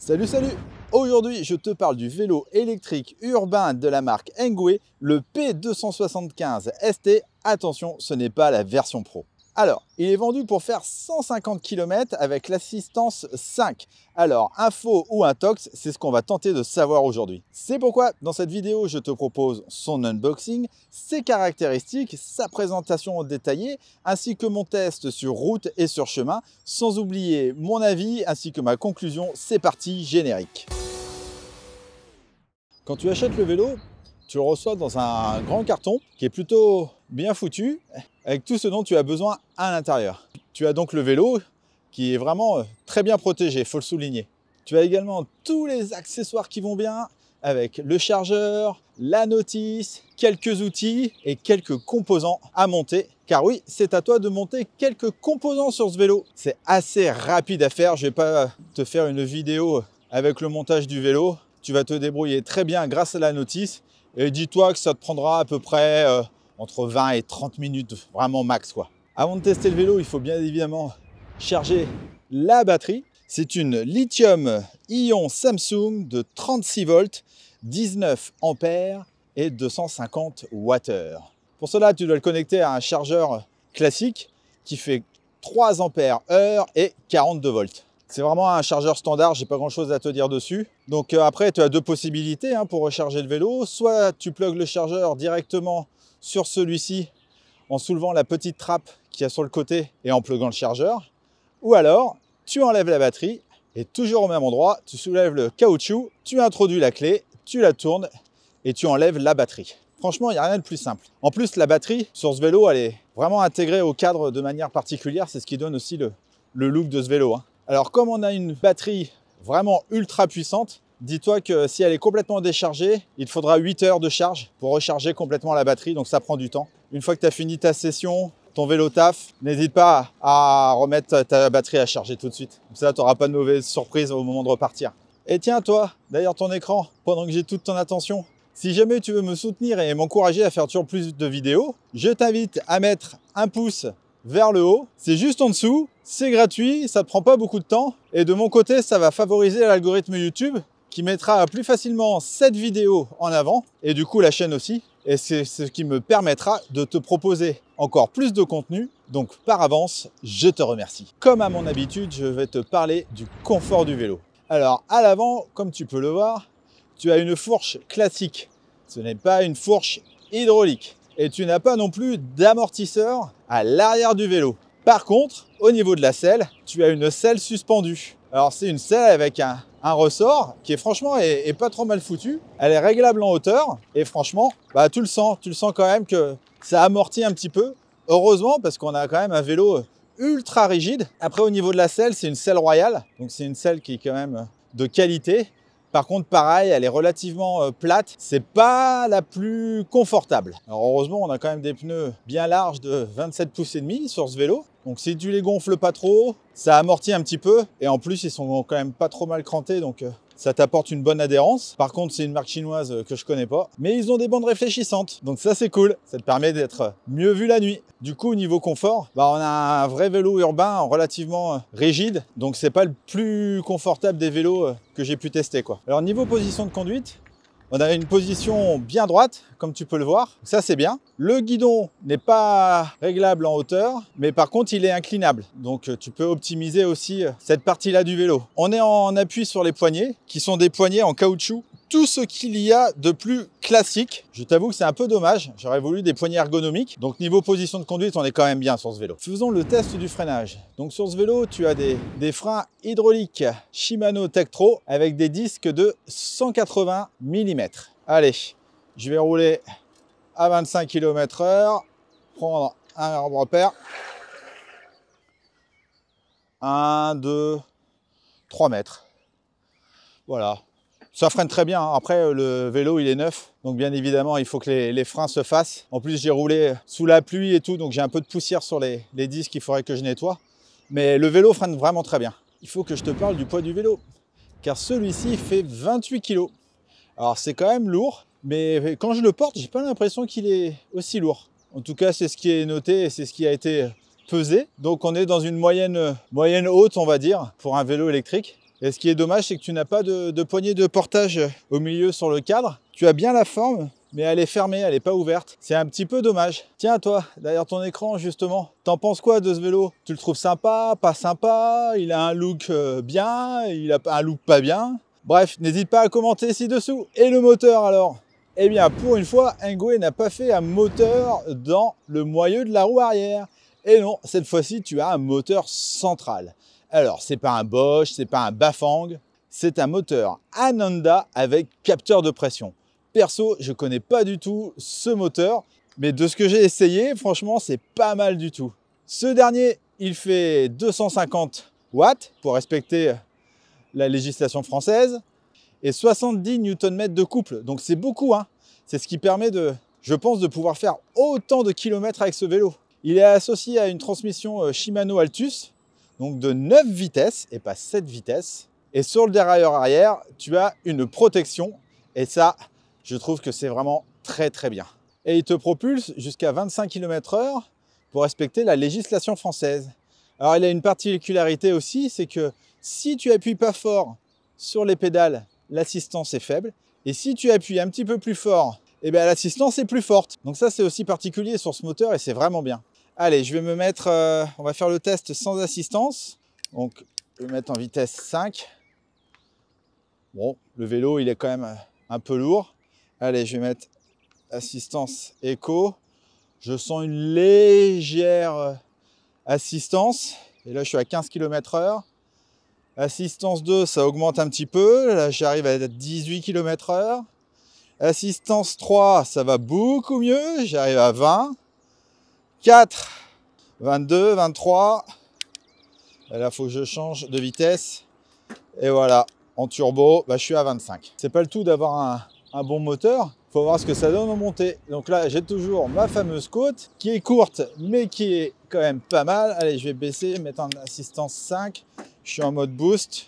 Salut, salut Aujourd'hui, je te parle du vélo électrique urbain de la marque Engwe, le P275 ST. Attention, ce n'est pas la version pro. Alors, il est vendu pour faire 150 km avec l'assistance 5. Alors, un faux ou un tox, c'est ce qu'on va tenter de savoir aujourd'hui. C'est pourquoi, dans cette vidéo, je te propose son unboxing, ses caractéristiques, sa présentation détaillée, ainsi que mon test sur route et sur chemin, sans oublier mon avis ainsi que ma conclusion. C'est parti, générique. Quand tu achètes le vélo, tu le reçois dans un grand carton qui est plutôt bien foutu avec tout ce dont tu as besoin à l'intérieur. Tu as donc le vélo qui est vraiment euh, très bien protégé, faut le souligner. Tu as également tous les accessoires qui vont bien avec le chargeur, la notice, quelques outils et quelques composants à monter. Car oui, c'est à toi de monter quelques composants sur ce vélo. C'est assez rapide à faire, je vais pas te faire une vidéo avec le montage du vélo. Tu vas te débrouiller très bien grâce à la notice et dis-toi que ça te prendra à peu près euh, entre 20 et 30 minutes, vraiment max quoi. Avant de tester le vélo, il faut bien évidemment charger la batterie. C'est une lithium-ion Samsung de 36 volts, 19 ampères et 250 Wh. Pour cela, tu dois le connecter à un chargeur classique qui fait 3 ampères heure et 42 volts. C'est vraiment un chargeur standard, j'ai pas grand chose à te dire dessus. Donc euh, après, tu as deux possibilités hein, pour recharger le vélo. Soit tu plugues le chargeur directement sur celui-ci en soulevant la petite trappe qui y a sur le côté et en pluguant le chargeur. Ou alors, tu enlèves la batterie et toujours au même endroit, tu soulèves le caoutchouc, tu introduis la clé, tu la tournes et tu enlèves la batterie. Franchement, il n'y a rien de plus simple. En plus, la batterie sur ce vélo, elle est vraiment intégrée au cadre de manière particulière. C'est ce qui donne aussi le, look de ce vélo. Hein. Alors, comme on a une batterie vraiment ultra puissante, Dis-toi que si elle est complètement déchargée, il faudra 8 heures de charge pour recharger complètement la batterie, donc ça prend du temps. Une fois que tu as fini ta session, ton vélo taf, n'hésite pas à remettre ta batterie à charger tout de suite. Comme ça, tu n'auras pas de mauvaise surprise au moment de repartir. Et tiens, toi, d'ailleurs ton écran, pendant que j'ai toute ton attention, si jamais tu veux me soutenir et m'encourager à faire toujours plus de vidéos, je t'invite à mettre un pouce vers le haut. C'est juste en dessous, c'est gratuit, ça ne prend pas beaucoup de temps. Et de mon côté, ça va favoriser l'algorithme YouTube qui mettra plus facilement cette vidéo en avant et du coup la chaîne aussi. Et c'est ce qui me permettra de te proposer encore plus de contenu. Donc par avance, je te remercie. Comme à mon habitude, je vais te parler du confort du vélo. Alors à l'avant, comme tu peux le voir, tu as une fourche classique. Ce n'est pas une fourche hydraulique. Et tu n'as pas non plus d'amortisseur à l'arrière du vélo. Par contre, au niveau de la selle, tu as une selle suspendue. Alors c'est une selle avec un, un ressort qui est franchement est, pas trop mal foutu. Elle est réglable en hauteur et franchement, bah, tu le sens, tu le sens quand même que ça amortit un petit peu. Heureusement parce qu'on a quand même un vélo euh, ultra rigide. Après au niveau de la selle, c'est une selle royale, donc c'est une selle qui est quand même euh, de qualité. Par contre, pareil, elle est relativement euh, plate. C'est pas la plus confortable. Alors heureusement, on a quand même des pneus bien larges de 27 pouces et demi sur ce vélo. Donc si tu les gonfles pas trop, ça amortit un petit peu. Et en plus, ils sont quand même pas trop mal crantés. Donc euh, ça t'apporte une bonne adhérence. Par contre, c'est une marque chinoise euh, que je connais pas, mais ils ont des bandes réfléchissantes. Donc ça, c'est cool. Ça te permet d'être mieux vu la nuit. Du coup, au niveau confort, bah, on a un vrai vélo urbain euh, relativement euh, rigide, donc c'est pas le plus confortable des vélos que j'ai pu tester, quoi. Alors niveau position de conduite, on a une position bien droite, comme tu peux le voir. Ça, c'est bien. Le guidon n'est pas réglable en hauteur, mais par contre, il est inclinable. Donc, euh, tu peux optimiser aussi euh, cette partie-là du vélo. On est en appui sur les poignets, qui sont des poignées en caoutchouc. Tout ce qu'il y a de plus classique. Je t'avoue que c'est un peu dommage. J'aurais voulu des poignées ergonomiques. Donc, niveau position de conduite, on est quand même bien sur ce vélo. Faisons le test du freinage. Donc, sur ce vélo, tu as des, freins hydrauliques Shimano Tektro avec des disques de 180 mm. Allez, je vais rouler à 25 km heure, prendre un arbre repère. 1, 2, 3 mètres. Voilà. Ça freine très bien. Après, le vélo, il est neuf. Donc, bien évidemment, il faut que les, freins se fassent. En plus, j'ai roulé sous la pluie et tout. Donc, j'ai un peu de poussière sur les, disques qu'il faudrait que je nettoie. Mais le vélo freine vraiment très bien. Il faut que je te parle du poids du vélo. Car celui-ci fait 28 kg. Alors, c'est quand même lourd. Mais euh, quand je le porte, j'ai pas l'impression qu'il est aussi lourd. En tout cas, c'est ce qui est noté et c'est ce qui a été pesé. Donc on est dans une moyenne, euh, moyenne haute, on va dire, pour un vélo électrique. Et ce qui est dommage, c'est que tu n'as pas de, de, poignée de portage euh, au milieu sur le cadre. Tu as bien la forme, mais elle est fermée, elle n'est pas ouverte. C'est un petit peu dommage. Tiens, toi, derrière ton écran, justement, t'en penses quoi de ce vélo Tu le trouves sympa, pas sympa Il a un look bien, il a un look pas bien Bref, n'hésite pas à commenter ci-dessous. Et le moteur alors eh bien, pour une fois, ingo n'a pas fait un moteur dans le moyeu de la roue arrière. Et non, cette fois-ci, tu as un moteur central. Alors, c'est pas un Bosch, c'est pas un Bafang, c'est un moteur Ananda avec capteur de pression. Perso, je connais pas du tout ce moteur, mais de ce que j'ai essayé, franchement, c'est pas mal du tout. Ce dernier, il fait 250 watts pour respecter la législation française et 70 Nm de couple. Donc c'est beaucoup, hein c'est ce qui permet de, je pense, de pouvoir faire autant de kilomètres avec ce vélo. Il est associé à une transmission euh, Shimano Altus, donc de 9 vitesses et pas 7 vitesses. Et sur le dérailleur arrière, tu as une protection et ça, je trouve que c'est vraiment très très bien. Et il te propulse jusqu'à 25 km/h pour respecter la législation française. Alors il a une particularité aussi, c'est que si tu appuies pas fort sur les pédales l'assistance est faible. Et si tu appuies un petit peu plus fort, eh bien l'assistance est plus forte. Donc ça, c'est aussi particulier sur ce moteur et c'est vraiment bien. Allez, je vais me mettre, euh, on va faire le test sans assistance. Donc, je vais mettre en vitesse 5. Bon, le vélo, il est quand même euh, un peu lourd. Allez, je vais mettre assistance éco. Je sens une légère euh, assistance. Et là, je suis à 15 km heure. Assistance 2, ça augmente un petit peu. Là, j'arrive à 18 km heure. Assistance 3, ça va beaucoup mieux. J'arrive à 20. 4, 22, 23. Là, il faut que je change de vitesse. Et voilà, en turbo, bah, je suis à 25. C'est pas le tout d'avoir un, bon moteur, faut voir ce que ça donne en montée. Donc là, j'ai toujours ma fameuse côte qui est courte, mais qui est quand même pas mal. Allez, je vais baisser, mettre en assistance 5 je suis en mode boost.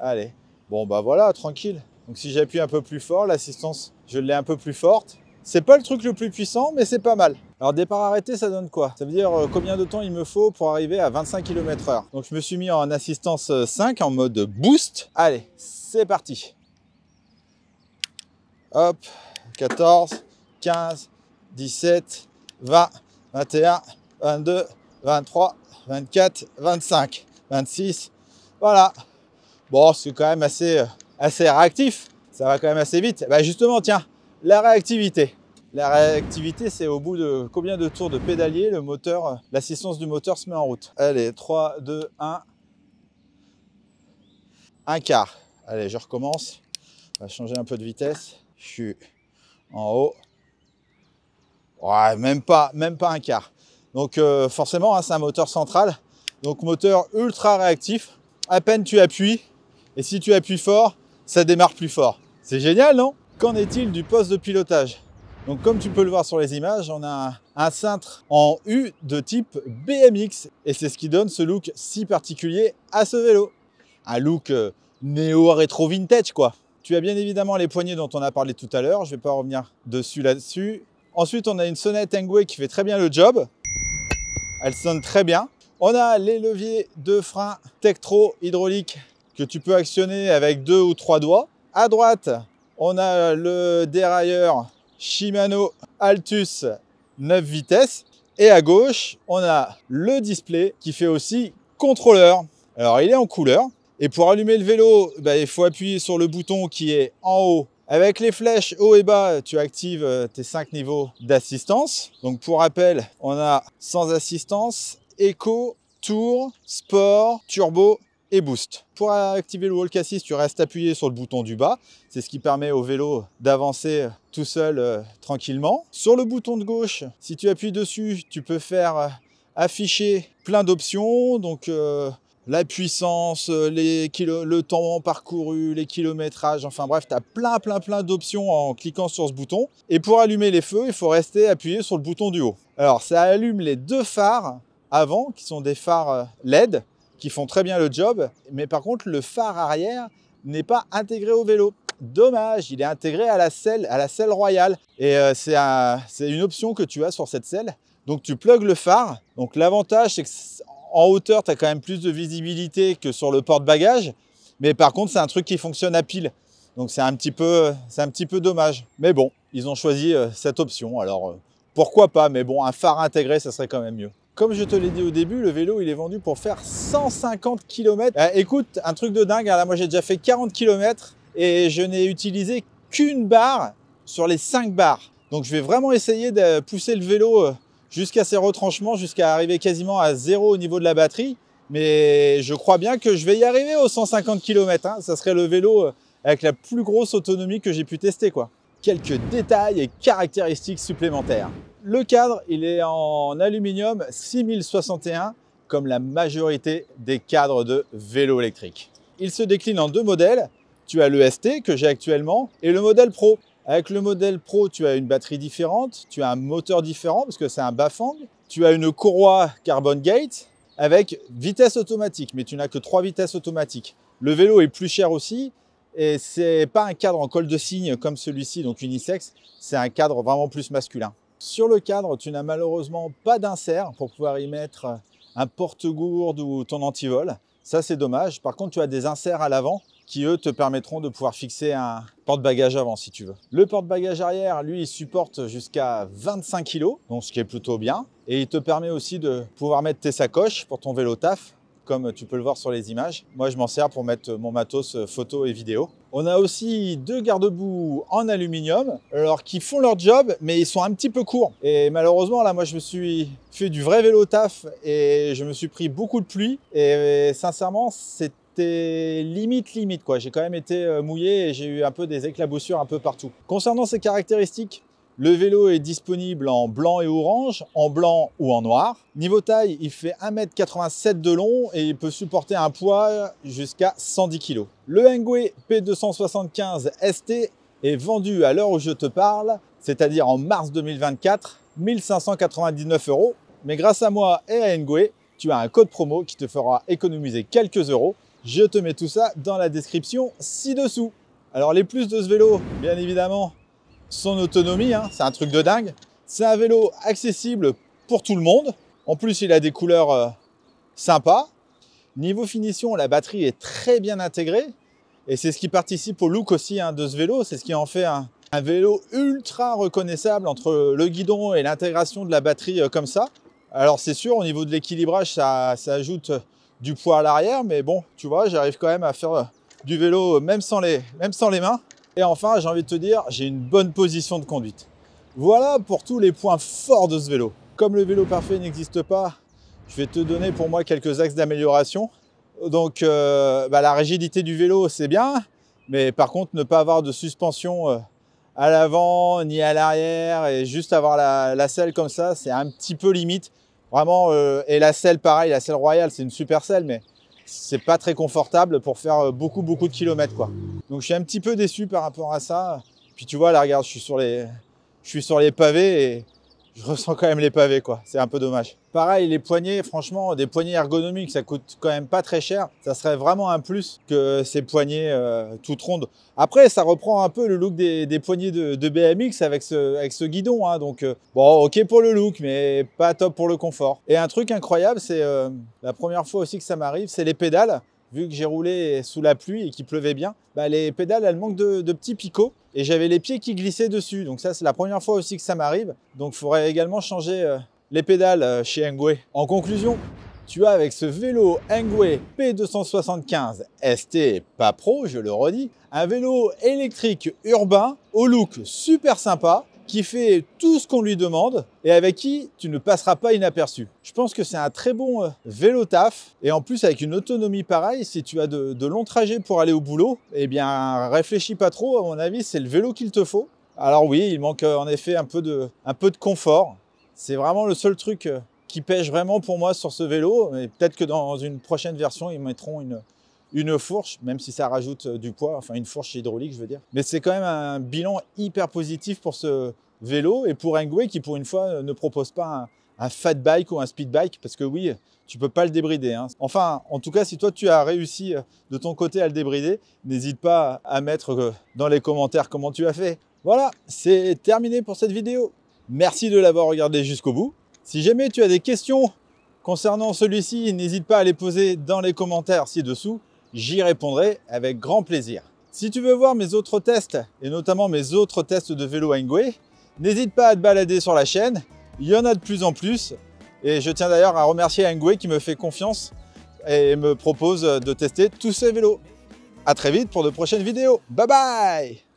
Allez, bon bah voilà, tranquille. Donc si j'appuie un peu plus fort, l'assistance, je l'ai un peu plus forte. C'est pas le truc le plus puissant, mais c'est pas mal. Alors départ arrêté, ça donne quoi Ça veut dire euh, combien de temps il me faut pour arriver à 25 km h Donc je me suis mis en assistance 5, euh, en mode boost. Allez, c'est parti. Hop, 14, 15, 17, 20, 21, 22, 23, 24, 25. 26. Voilà. Bon, c'est quand même assez, euh, assez réactif. Ça va quand même assez vite. Bah justement, tiens, la réactivité. La réactivité, c'est au bout de combien de tours de pédalier le moteur, euh, l'assistance du moteur se met en route. Allez, 3, 2, 1. Un quart. Allez, je recommence. On va changer un peu de vitesse. Je suis en haut. Ouais, même pas, même pas un quart. Donc euh, forcément, hein, c'est un moteur central. Donc moteur ultra réactif. À peine tu appuies, et si tu appuies fort, ça démarre plus fort. C'est génial, non Qu'en est-il du poste de pilotage Donc comme tu peux le voir sur les images, on a un cintre en U de type BMX, et c'est ce qui donne ce look si particulier à ce vélo. Un look euh, néo-rétro-vintage, quoi. Tu as bien évidemment les poignées dont on a parlé tout à l'heure, je ne vais pas revenir dessus là-dessus. Ensuite, on a une sonnette Engway qui fait très bien le job. Elle sonne très bien. On a les leviers de frein Tektro hydraulique que tu peux actionner avec deux ou trois doigts. À droite, on a le dérailleur Shimano Altus 9 vitesses. Et à gauche, on a le display qui fait aussi contrôleur. Alors, il est en couleur. Et pour allumer le vélo, bah, il faut appuyer sur le bouton qui est en haut. Avec les flèches haut et bas, tu actives euh, tes cinq niveaux d'assistance. Donc pour rappel, on a sans assistance, éco, tour, sport, turbo et boost. Pour activer le walk assist, tu restes appuyé sur le bouton du bas. C'est ce qui permet au vélo d'avancer tout seul euh, tranquillement. Sur le bouton de gauche, si tu appuies dessus, tu peux faire euh, afficher plein d'options. Donc euh, la puissance, le temps parcouru, les kilométrages, enfin bref, tu as plein plein plein d'options en cliquant sur ce bouton. Et pour allumer les feux, il faut rester appuyé sur le bouton du haut. Alors ça allume les deux phares avant, qui sont des phares euh, LED, qui font très bien le job, mais par contre, le phare arrière n'est pas intégré au vélo. Dommage, il est intégré à la selle, à la selle royale. Et euh, c'est une option que tu as sur cette selle. Donc tu plugues le phare. Donc l'avantage, c'est qu'en hauteur, tu as quand même plus de visibilité que sur le porte-bagages. Mais par contre, c'est un truc qui fonctionne à pile. Donc c'est un, un petit peu dommage. Mais bon, ils ont choisi euh, cette option. Alors pourquoi pas Mais bon, un phare intégré, ça serait quand même mieux. Comme je te l'ai dit au début, le vélo, il est vendu pour faire 150 km. Euh, écoute, un truc de dingue, hein, là, moi j'ai déjà fait 40 km et je n'ai utilisé qu'une barre sur les 5 barres. Donc je vais vraiment essayer de pousser le vélo euh, jusqu'à ses retranchements, jusqu'à arriver quasiment à zéro au niveau de la batterie. Mais je crois bien que je vais y arriver aux 150 km. Hein. Ça serait le vélo euh, avec la plus grosse autonomie que j'ai pu tester. quoi. Quelques détails et caractéristiques supplémentaires. Le cadre, il est en aluminium 6061 comme la majorité des cadres de vélo électrique. Il se décline en deux modèles. Tu as le ST que j'ai actuellement et le modèle Pro. Avec le modèle Pro, tu as une batterie différente, tu as un moteur différent parce que c'est un Bafang, tu as une courroie Carbon Gate avec vitesse automatique, mais tu n'as que trois vitesses automatiques. Le vélo est plus cher aussi et c'est pas un cadre en col de cygne comme celui-ci, donc unisex, c'est un cadre vraiment plus masculin. Sur le cadre, tu n'as malheureusement pas d'insert pour pouvoir y mettre un porte-gourde ou ton antivol. Ça, c'est dommage. Par contre, tu as des inserts à l'avant qui, eux, te permettront de pouvoir fixer un porte-bagages avant si tu veux. Le porte-bagages arrière, lui, il supporte jusqu'à 25 kg, donc ce qui est plutôt bien. Et il te permet aussi de pouvoir mettre tes sacoches pour ton vélo taf comme tu peux le voir sur les images. Moi, je m'en sers pour mettre mon matos euh, photo et vidéo. On a aussi deux garde-boue en aluminium, alors qui font leur job, mais ils sont un petit peu courts. Et malheureusement, là, moi, je me suis fait du vrai vélo taf et je me suis pris beaucoup de pluie. Et sincèrement, c'était limite limite quoi. J'ai quand même été euh, mouillé et j'ai eu un peu des éclaboussures un peu partout. Concernant ses caractéristiques, le vélo est disponible en blanc et orange, en blanc ou en noir. Niveau taille, il fait 1m87 de long et il peut supporter un poids jusqu'à 110 kg. Le Engwe P275 ST est vendu à l'heure où je te parle, c'est-à-dire en mars 2024, 1599 euros. Mais grâce à moi et à Ngwe, tu as un code promo qui te fera économiser quelques euros. Je te mets tout ça dans la description ci-dessous. Alors les plus de ce vélo, bien évidemment, son autonomie, hein, c'est un truc de dingue. C'est un vélo accessible pour tout le monde. En plus, il a des couleurs euh, sympas. Niveau finition, la batterie est très bien intégrée. Et c'est ce qui participe au look aussi hein, de ce vélo. C'est ce qui en fait un, vélo ultra reconnaissable entre le guidon et l'intégration de la batterie euh, comme ça. Alors c'est sûr, au niveau de l'équilibrage, ça, ajoute euh, du poids à l'arrière. Mais bon, tu vois, j'arrive quand même à faire du vélo même sans les mains. Et enfin, j'ai envie de te dire, j'ai une bonne position de conduite. Voilà pour tous les points forts de ce vélo. Comme le vélo parfait n'existe pas, je vais te donner pour moi quelques axes d'amélioration. Donc euh, bah, la rigidité du vélo, c'est bien, mais par contre, ne pas avoir de suspension euh, à l'avant ni à l'arrière et juste avoir la, selle comme ça, c'est un petit peu limite. Vraiment, euh, et la selle, pareil, la selle royale, c'est une super selle, mais c'est pas très confortable pour faire euh, beaucoup beaucoup de kilomètres quoi. Donc je suis un petit peu déçu par rapport à ça. Puis tu vois là regarde, je suis sur les je suis sur les pavés et je ressens quand même les pavés, quoi. C'est un peu dommage. Pareil, les poignées, franchement, des poignées ergonomiques, ça coûte quand même pas très cher. Ça serait vraiment un plus que ces poignées euh, toutes rondes. Après, ça reprend un peu le look des, poignées de, BMX avec ce, guidon. Hein. Donc, euh, bon, ok pour le look, mais pas top pour le confort. Et un truc incroyable, c'est euh, la première fois aussi que ça m'arrive, c'est les pédales vu que j'ai roulé sous la pluie et qu'il pleuvait bien, bah, les pédales, elles manquent de, petits picots et j'avais les pieds qui glissaient dessus. Donc ça, c'est la première fois aussi que ça m'arrive. Donc il faudrait également changer euh, les pédales euh, chez Engway. En conclusion, tu as avec ce vélo Engway P275 ST, pas pro, je le redis, un vélo électrique urbain au look super sympa qui fait tout ce qu'on lui demande et avec qui tu ne passeras pas inaperçu. Je pense que c'est un très bon euh, vélo taf et en plus avec une autonomie pareille, si tu as de, longs trajets pour aller au boulot, eh bien réfléchis pas trop, à mon avis c'est le vélo qu'il te faut. Alors oui, il manque euh, en effet un peu de, un peu de confort. C'est vraiment le seul truc euh, qui pêche vraiment pour moi sur ce vélo. Et peut-être que dans une prochaine version, ils mettront une, une fourche, même si ça rajoute euh, du poids, enfin une fourche hydraulique, je veux dire. Mais c'est quand même un bilan hyper positif pour ce vélo et pour Engway qui, pour une fois, euh, ne propose pas un, fat bike ou un speed bike parce que oui, tu peux pas le débrider. Hein. Enfin, en tout cas, si toi tu as réussi euh, de ton côté à le débrider, n'hésite pas à mettre dans les commentaires comment tu as fait. Voilà, c'est terminé pour cette vidéo. Merci de l'avoir regardé jusqu'au bout. Si jamais tu as des questions concernant celui-ci, n'hésite pas à les poser dans les commentaires ci-dessous. J'y répondrai avec grand plaisir. Si tu veux voir mes autres tests, et notamment mes autres tests de vélo à n'hésite pas à te balader sur la chaîne, il y en a de plus en plus, et je tiens d'ailleurs à remercier Ngwe qui me fait confiance et me propose de tester tous ces vélos. À très vite pour de prochaines vidéos. Bye bye